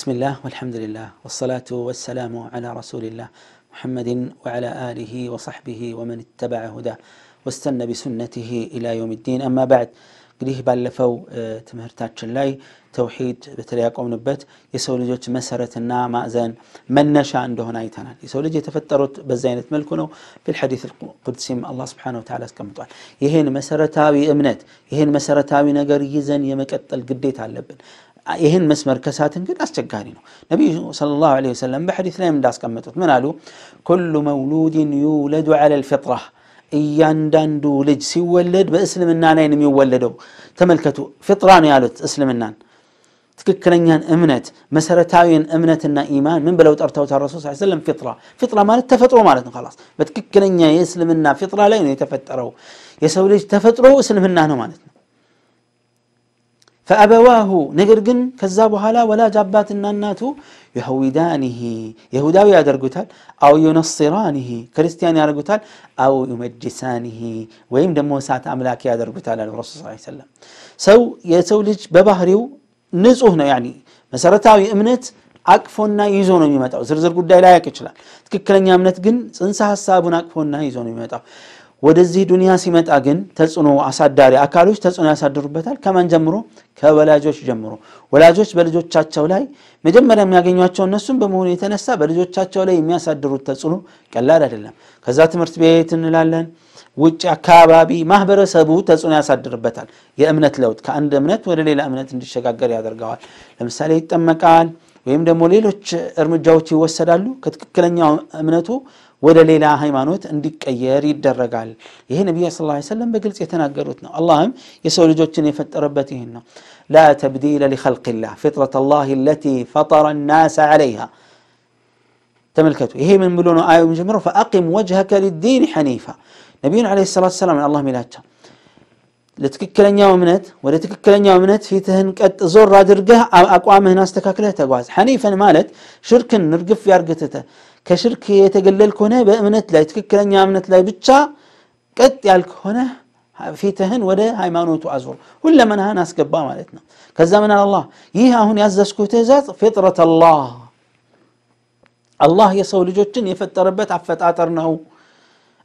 بسم الله والحمد لله والصلاة والسلام على رسول الله محمد وعلى آله وصحبه ومن اتبع هداه واستنى بسنته إلى يوم الدين أما بعد قليه بألفو تمهرتات شلاي توحيد بترياق نبت يسولجت مسرة مأزن من نشا عندهن أيتنا يسولجت تفترت بزينة ملكنو في الحديث القدسي الله سبحانه وتعالى كم طال يهين مسرة تاوي أمنت يهين مسرة تاوي نقر يزن يمكت القديت على ይህን መስመር ከሳትን ግን አስቸጋሪ ነው ነቢዩ ሰለላሁ ዐለይሂ ወሰለም በሐዲስ ላይም እንዳስቀመጡት ምን አሉ ኩሉ መውሉድን ዩውለዱ ዐለ ልፍጥራ እያንዳንዱ ልጅ ሲወለድ በእስልምና ላይ ነው የሚወለደው ተመልከቱ ፍጥራ ነው ያሉት እስልምናን ትክክለኛን እምነት መሰረታዊን እምነትና ኢማን ምን ብለው ጠርተውታል ረሱል ስ ስለም ፊጥራ ፊጥራ ማለት ተፈጥሮ ማለት ነው ላስ በትክክለኛ የእስልምና ፊጥራ ላይ ነው የተፈጠረው የሰው ልጅ ተፈጥሮ እስልምና ነው ማለት ነው ፈአበዋሁ ነገር ግን ከዛ በኋላ ወላጅ አባትና እናቱ የሁዊዳኒሂ የሁዳዊ ያደርጉታል፣ አው ዩነስራኒሂ ክርስቲያን ያደርጉታል፣ አው ዩመጅሳኒሂ ወይም ደግሞ እሳት አምላኪ ያደርጉታል አለ ረሱል ሰለላሁ ሰው የሰው ልጅ በባህሪው ንጹህ ነው። ያኒ መሰረታዊ እምነት አቅፎና ይዞ ነው የሚመጣው። ዝርዝር ጉዳይ ላይ ይችላል። ትክክለኛ እምነት ግን ጽንሰ ሀሳቡን አቅፎና ይዞ ነው የሚመጣው። ወደዚህ ዱንያ ሲመጣ ግን ተጽዕኖ አሳዳሪ አካሎች ተጽዕኖ ያሳድሩበታል። ከማን ጀምሮ? ከወላጆች ጀምሮ። ወላጆች በልጆቻቸው ላይ መጀመሪያ የሚያገኟቸው እነሱም በመሆኑ የተነሳ በልጆቻቸው ላይ የሚያሳድሩት ተጽዕኖ ቀላል አይደለም። ከዛ ትምህርት ቤት እንላለን፣ ውጭ አካባቢ፣ ማህበረሰቡ ተጽዕኖ ያሳድርበታል። የእምነት ለውጥ ከአንድ እምነት ወደ ሌላ እምነት እንዲሸጋገር ያደርገዋል። ለምሳሌ ይጠመቃል፣ ወይም ደግሞ ሌሎች እርምጃዎች ይወሰዳሉ ከትክክለኛው እምነቱ ወደ ሌላ ሃይማኖት እንዲቀየር ይደረጋል። ይሄ ነቢዩ ሰለላሁ ዐለይሂ ወሰለም በግልጽ የተናገሩት ነው። አላህም የሰው ልጆችን የፈጠረበት ይህን ነው። ላ ተብዲለ ሊኸልቂላህ ፊጥረተ ላህ ለቲ ፈጠረ ናስ ዐለይሃ። ተመልከቱ፣ ይሄ ምን ብሎ ነው አዩ የሚጀምረው? ፈአቂም ወጅሀከ ሊዲን ሐኒፋ። ነቢዩን ዐለይሂ ሰላቱ ወሰላም አላህ ይላቸው ለትክክለኛው እምነት ወደ ትክክለኛው እምነት ፊትህን ቀጥ ዞር አድርገህ አቋምህን አስተካክለህ ተጓዝ። ሐኒፈን ማለት ሽርክን ርግፍ ያርግትተ كشرك يتقلل كونه بأمنت لا يتككل أن يامنت لا يبتشا قد يالك هنا في تهن ولا هاي ما نوتو أزور ولا منها ناس قبا مالتنا كذا من الله يها هون يزس كوتزات فطرة الله الله يسوي لجوتن يفتر بيت عفت آترنه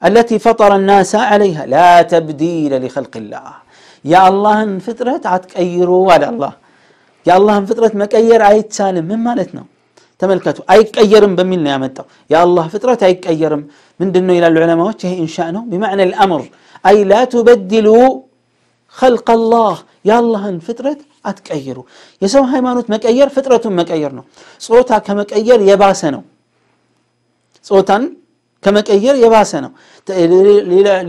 التي فطر الناس عليها لا تبديل لخلق الله يا الله انفطرت عتكيروا على الله يا الله انفطرت مكير كير سالم من مالتنا تملكته أي أيرم بمن يا يا الله فترة أي أيرم من دنو إلى العلماء وجه إنشاء بمعنى الأمر أي لا تبدلوا خلق الله يا الله ان فترة أتكيروا يا سو هاي مانوت مكأير فترة مكأيرنا صوتها كمكأير يباسنا صوتا كمكأير يباسنا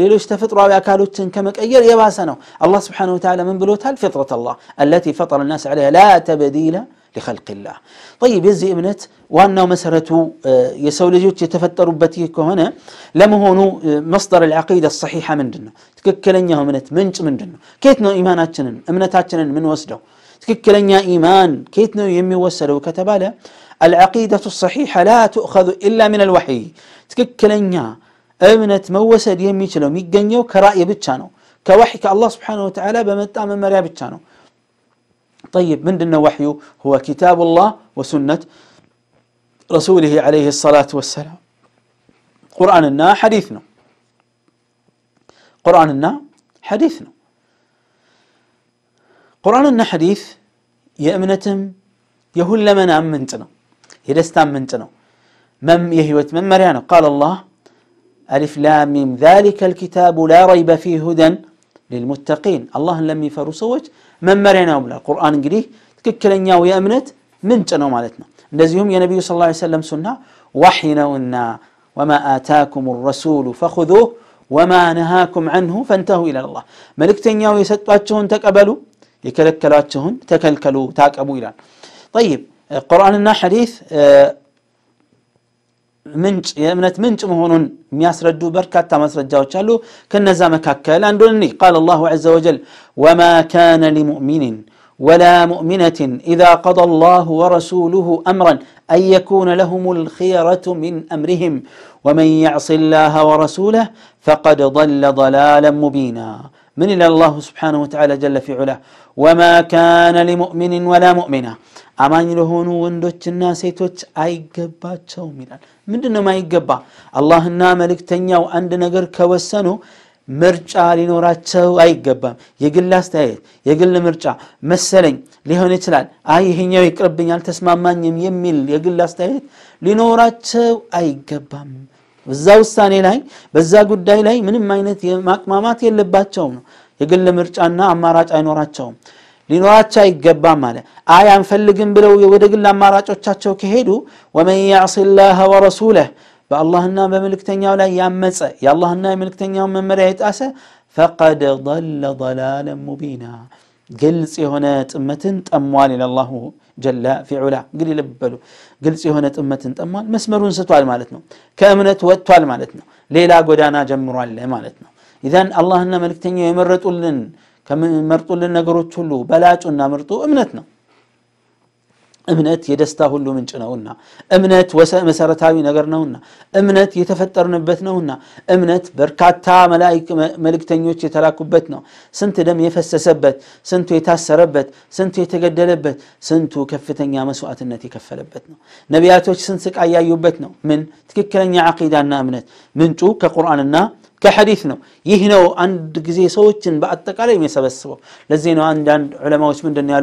ليلوش تفطر أبي أكالوتن كمكأير يباسنا الله سبحانه وتعالى من بلوتها الفطرة الله التي فطر الناس عليها لا تبديل لخلق الله طيب يزي امنت وانا مسرته يسو لجوت يتفتر هنا لم هونو مصدر العقيدة الصحيحة من جنة تككلن يهو منت منش من جنة كيتنو إيمانات اتشنن إمنتات اتشنن من وسدو تككلن يا ايمان كيتنو يمي وسدو كتبالة العقيدة الصحيحة لا تؤخذ إلا من الوحي تككلن يا امنت موسد يمي شلو ميقن يو كرأي بتشانو كوحي كالله سبحانه وتعالى بمتامن مريا بتشانو طيب من دنا وحيه هو كتاب الله وسنة رسوله عليه الصلاة والسلام قرآننا حديثنا قرآننا حديثنا قرآننا حديث የእምነትም የሁለመናም ምንጭ ነው أمنتنا مم ነው የህይወት መመሪያ قال الله ألف لا ላሚም ذلك الكتاب لا ريب فيه هدى للمتقين الله لم يفروا سوت من مرينا بلا القرآن قريه تككلن ياو أمنت من جنو مالتنا نزيهم يا نبي صلى الله عليه وسلم سنة وحينا ونا وما آتاكم الرسول فخذوه وما نهاكم عنه فانتهوا إلى الله ملك تنياو يسد واتشهن تكلكلوا تاك إلى طيب قراننا حديث منج የእምነት ምንጭ መሆኑን የሚያስረዱ በርካታ ማስረጃዎች አሉ ከነዛ መካከል አንዱን قال الله عز وجل وما كان لمؤمن ولا مؤمنة إذا قضى الله ورسوله أمرا أن يكون لهم الخيرة من أمرهم ومن يعص الله ورسوله فقد ضل ضلالا مبينا ምን ይላል አላሁ ስብሓነሁ ወተዓላ ጀለ ፊ ዑላ ወማ ካነ ሊሙእሚኒን ወላ ሙእሚና አማኝ ለሆኑ ወንዶችና ሴቶች አይገባቸውም ይላል ምንድን ነው ማይገባ አላህና መልእክተኛው አንድ ነገር ከወሰኑ ምርጫ ሊኖራቸው አይገባም የግል አስተያየት የግል ምርጫ መሰለኝ ሊሆን ይችላል አይ ይሄኛው ይቅርብኝ አልተስማማኝም የሚል የግል አስተያየት ሊኖራቸው አይገባም በዛ ውሳኔ ላይ በዛ ጉዳይ ላይ ምንም አይነት ማቅማማት የለባቸውም ነው። የግል ምርጫና አማራጭ አይኖራቸውም፣ ሊኖራቸው አይገባም ማለ አይ አንፈልግም ብለው ወደ ግል አማራጮቻቸው ከሄዱ ወመን ያዕሲ ላህ ወረሱለህ በአላህና በመልእክተኛው ላይ ያመፀ የአላህና የመልእክተኛውን መመሪያ የጣሰ ፈቀድ ضለ ضላለን ሙቢና ግልጽ የሆነ ጥመትን ጠሟል ይላላሁ ጀለ ፊዑላ እንግዲህ ልበሉ ግልጽ የሆነ ጥመትን ጠሟል መስመሩን ስቷል ማለት ነው ከእምነት ወጥቷል ማለት ነው ሌላ ጎዳና ጀምሯል ማለት ነው ኢዘን አላህና መልክተኛው የመረጡልን ከመርጡልን ነገሮች ሁሉ በላጩና ምርጡ እምነት ነው እምነት የደስታ ሁሉ ምንጭ ነውና፣ እምነት መሰረታዊ ነገር ነውና፣ እምነት የተፈጠርንበት ነውና፣ እምነት በርካታ መልእክተኞች የተላኩበት ነው። ስንት ደም የፈሰሰበት፣ ስንቱ የታሰረበት፣ ስንቱ የተገደለበት፣ ስንቱ ከፍተኛ መስዋዕትነት የከፈለበት ነው። ነቢያቶች ስንት ስቃይ ያዩበት ነው። ምን ትክክለኛ ዓቂዳና እምነት ምንጩ ከቁርአንና كحديث نو يهنو عند جزي سوتشن بعد تكالي مسبسبه لزين عند عند علماء وش من الدنيا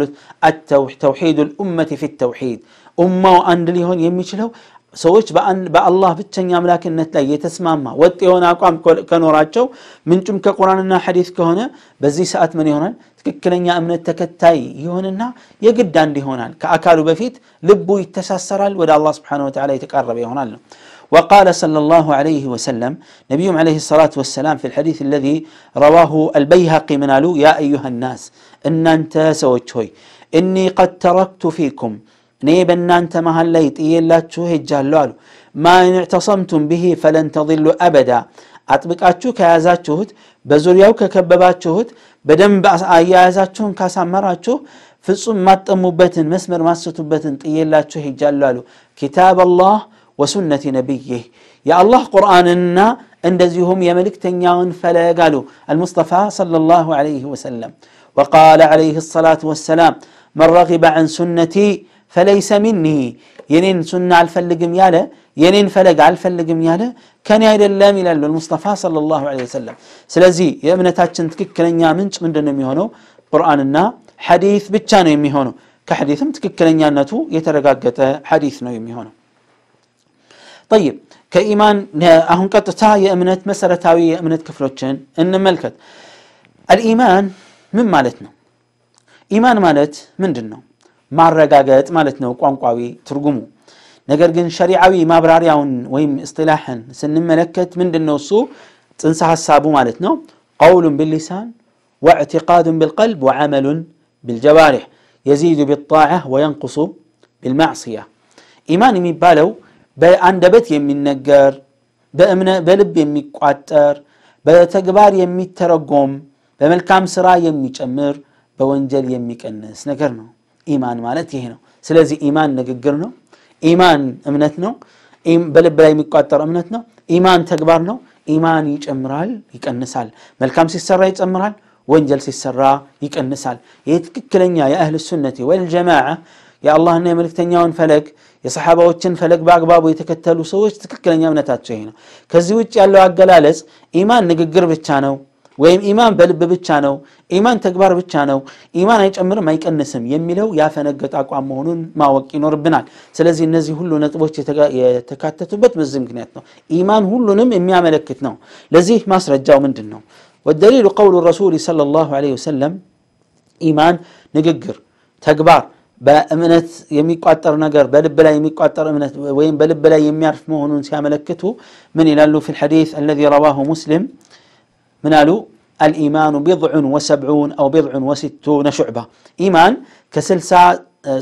التوحيد توحيد الأمة في التوحيد أمة عند اللي هون يمشلو سويش بأن بأ الله في التنيا لكن نتلا يتسمام واتي هنا قام كانوا راجعوا من تم كقراننا حديث كهنا بزي ساعات من هنا تككلن يا أمن التكتاي يهوننا يقدان دي هنا كأكالوا بفيت لبو يتساسرال ودى الله سبحانه وتعالى يتقرب يهونا وقال صلى الله عليه وسلم نبي عليه الصلاة والسلام في الحديث الذي رواه البيهقي من منالو يا أيها الناس إن أنت سوتشوي إني قد تركت فيكم نيب أن أنت هليت إيه لا ما إن اعتصمتم به فلن تضلوا أبدا أطبق أتشوك يا زاتشوهد بزوريوك كبباتشوهد بدم يا زاتشون كاسامراتشو ፍጹም ማጠሙበትን መስመር ማስቱበትን ጥየላችሁ ይጃላሉ ኪታብ አላህ وسنة نبيه يا الله قرآننا أندزهم يا يملك تنيان فلا قالوا المصطفى صلى الله عليه وسلم وقال عليه الصلاة والسلام من رغب عن سنتي فليس مني ينين سنة الفلق مياله ينين فلق على الفلق مياله كان يا اللام إلى المصطفى صلى الله عليه وسلم سلزي يا ابن تاتشنت كلن يا منش من دون ميهونو قرآن النا حديث بتشانو يمي هونو كحديثم تككلن يا نتو حديث نو يمي طيب كإيمان أهون قد تتاهي أمنت مسألة تاوية أمنت كفروتشن إن ملكت الإيمان من مالتنا إيمان مالت من جنة ما الرقاقات مالتنا وقوان قوي ترقمو نقر شريعوي ما براريون ويم إصطلاحا سن ملكت من جنة وصو تنسح السابو مالتنا قول باللسان واعتقاد بالقلب وعمل بالجوارح يزيد بالطاعة وينقص بالمعصية إيمان مبالو بالو በአንደበት የሚነገር በልብ የሚቋጠር በተግባር የሚተረጎም በመልካም ስራ የሚጨምር በወንጀል የሚቀንስ ነገር ነው ኢማን ማለት ይሄ ነው ስለዚህ ኢማን ንግግር ነው ኢማን እምነት ነው በልብ ላይ የሚቋጠር እምነት ነው ኢማን ተግባር ነው ኢማን ይጨምራል ይቀንሳል መልካም ሲሰራ ይጨምራል ወንጀል ሲሰራ ይቀንሳል ይህ ትክክለኛ የአህል ሱነቴ ወልጀማዓ የአላህና የመልእክተኛውን ፈለግ የሰሓባዎችን ፈለግ በአግባቡ የተከተሉ ሰዎች ትክክለኛ እምነታቸው ይሄ ነው። ከዚህ ውጭ ያለው አገላለጽ ኢማን ንግግር ብቻ ነው ወይም ኢማን በልብ ብቻ ነው፣ ኢማን ተግባር ብቻ ነው፣ ኢማን አይጨምርም አይቀንስም የሚለው ያፈነገጠ አቋም መሆኑን ማወቅ ይኖርብናል። ስለዚህ እነዚህ ሁሉ ነጥቦች የተካተቱበት በዚህ ምክንያት ነው። ኢማን ሁሉንም የሚያመለክት ነው። ለዚህ ማስረጃው ምንድን ነው? ወደሊሉ ቀውሉ ረሱል ሰለላሁ ዐለይሂ ወሰለም ኢማን ንግግር፣ ተግባር በእምነት የሚቋጠር ነገር በልብ ላይ የሚቋጠር እምነት ወይም በልብ ላይ የሚያርፍ መሆኑን ሲያመለክቱ ምን ይላሉ ፊ ልሐዲስ አለዚ ረዋሁ ሙስሊም ምን አሉ አልኢማኑ ቢضዑን ወሰብዑን አው ቢضዑን ወሲቱነ ሹዕባ ኢማን ከስልሳ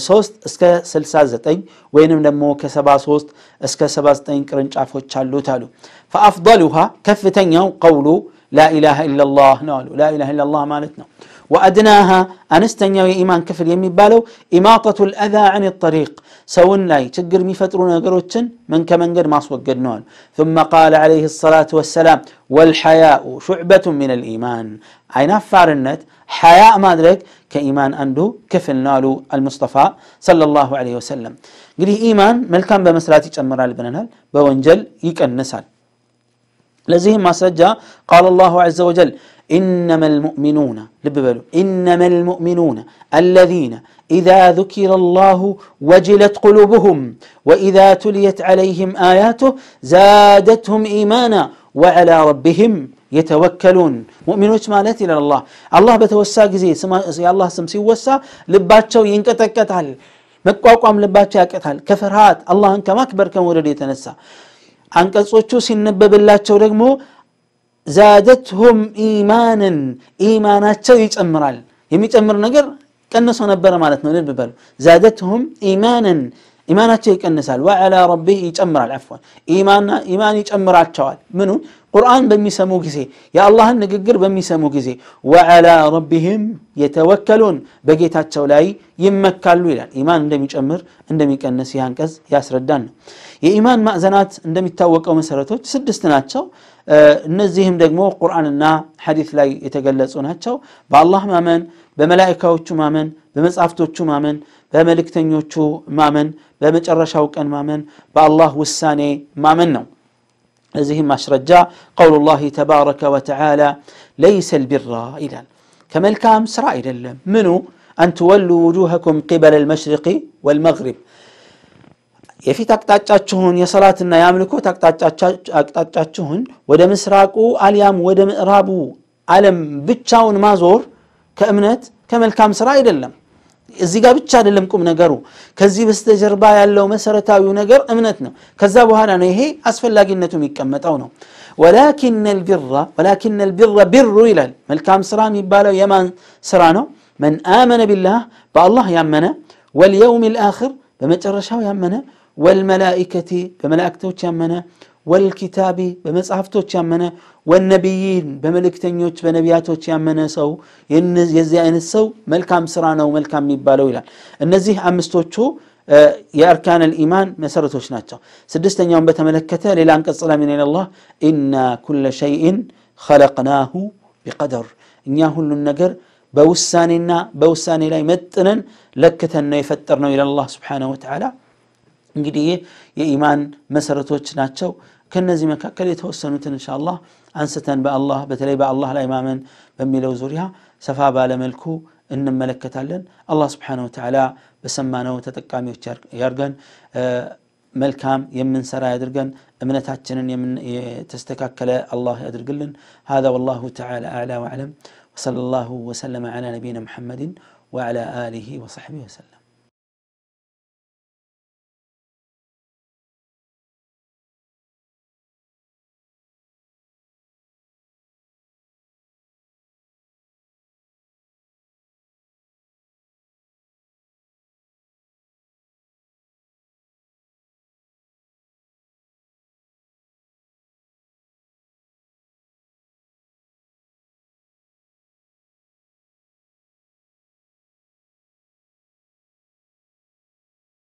ሶስት እስከ 69 ወይንም ደግሞ ከ73 እስከ 79 ቅርንጫፎች አሉት አሉ ፈአፍضሉሃ ከፍተኛው ቀውሉ ላኢላሃ ኢላላህ ነው አሉ ላኢላሃ ኢላላህ ማለት ነው وأدناها أنستن يوي إيمان كفل يمي بالو إماطة الأذى عن الطريق سون لاي تقر مفترون قروتشن من كمن قد ما نون ثم قال عليه الصلاة والسلام والحياء شعبة من الإيمان أين أفار النت حياء ما أدرك كإيمان أنده كفل نالو المصطفى صلى الله عليه وسلم قلي إيمان ملكان بمسراتي تأمر على البنانال بونجل يكن لزيهم ما سجى قال الله عز وجل إنما المؤمنون لب بالو إنما المؤمنون الذين إذا ذكر الله وجلت قلوبهم وإذا تليت عليهم آياته زادتهم إيمانا وعلى ربهم يتوكلون مؤمنوች الله ይላል አላህ الله በተወሳ ጊዜ የአላህ ስም ሲወሳ ልባቸው ይንቀጠቀጣል መቋቋም الله انك ما كبر كم ولد يتنسى አንቀጾቹ ሲነበብላቸው ደግሞ ዛደትሁም ኢማንን ኢማናቸው ይጨምራል የሚጨምር ነገር ቀንሶ ነበረ ማለት ነው ልብ በሉ ዛደትሁም ኢማንን ኢማናቸው ይቀንሳል ወዓላ ረቢህ ይጨምራል አፍዋን ኢማን ይጨምራቸዋል ምኑን ቁርአን በሚሰሙ ጊዜ የአላህን ንግግር በሚሰሙ ጊዜ ወዓላ ረቢህም የተወከሉን በጌታቸው ላይ ይመካሉ ይላል። ኢማን እንደሚጨምር እንደሚቀንስ ይህ አንቀጽ ያስረዳን ነው። የኢማን ማዕዘናት እንደሚታወቀው መሰረቶች ስድስት ናቸው። እነዚህም ደግሞ ቁርአንና ሐዲት ላይ የተገለጹ ናቸው። በአላህ ማመን፣ በመላኢካዎቹ ማመን፣ በመጽሐፍቶቹ ማመን፣ በመልእክተኞቹ ማመን፣ በመጨረሻው ቀን ማመን፣ በአላህ ውሳኔ ማመን ነው። ازهم ما شرجع قول الله تبارك وتعالى ليس البر إذا كما الكام سرائل منو أن تولوا وجوهكم قبل المشرق والمغرب يفي تقطعتشون يا صلاتنا يا ملكو تقطعتشون ودا مسراقو اليام ودا مقرابو علم بتشاون مازور زور كأمنت كما الكام سرائل እዚህ ጋር ብቻ አይደለም ቁም ነገሩ ከዚህ በስተጀርባ ያለው መሰረታዊው ነገር እምነት ነው ከዛ በኋላ ነው ይሄ አስፈላጊነቱ የሚቀመጠው ነው ወላኪን ልቢራ ወላኪን ልቢራ ቢሩ ይላል መልካም ስራ የሚባለው የማን ስራ ነው መን አመነ ቢላህ በአላህ ያመነ ወልየውም ልአክር በመጨረሻው ያመነ ወልመላኢከቲ በመላእክቶች ያመነ والكتاب بمصحف توتش يامنا والنبيين بملك تنيوتش بنبيات توتش يامنا سو ينز يزي عين السو ملك عم سرانا وملك عم يبالو إلى النزيه عم استوتشو يا أركان الإيمان ما سرتوش ناتشو سدستن يوم بتملكته للا أنك الصلاة من إلى الله إنا كل شيء خلقناه بقدر إن يهل النقر بوساننا بوسان لا يمتنا لكتنا يفترنا إلى الله سبحانه وتعالى እንግዲህ የኢማን መሰረቶች ናቸው ከነዚህ መካከል የተወሰኑትን እንሻ አላህ አንስተን በአላህ በተለይ በአላህ ላይ ማመን በሚለው ዙሪያ ሰፋ ባለመልኩ እንመለከታለን አላህ ስብሓን ወተዓላ በሰማነው ተጠቃሚዎች ያርገን መልካም የምንሰራ ያድርገን እምነታችንን የተስተካከለ አላህ ያድርግልን هذا والله تعالى أعلى وأعلم وصلى الله وسلم على نبينا محمد وعلى آله وصحبه وسلم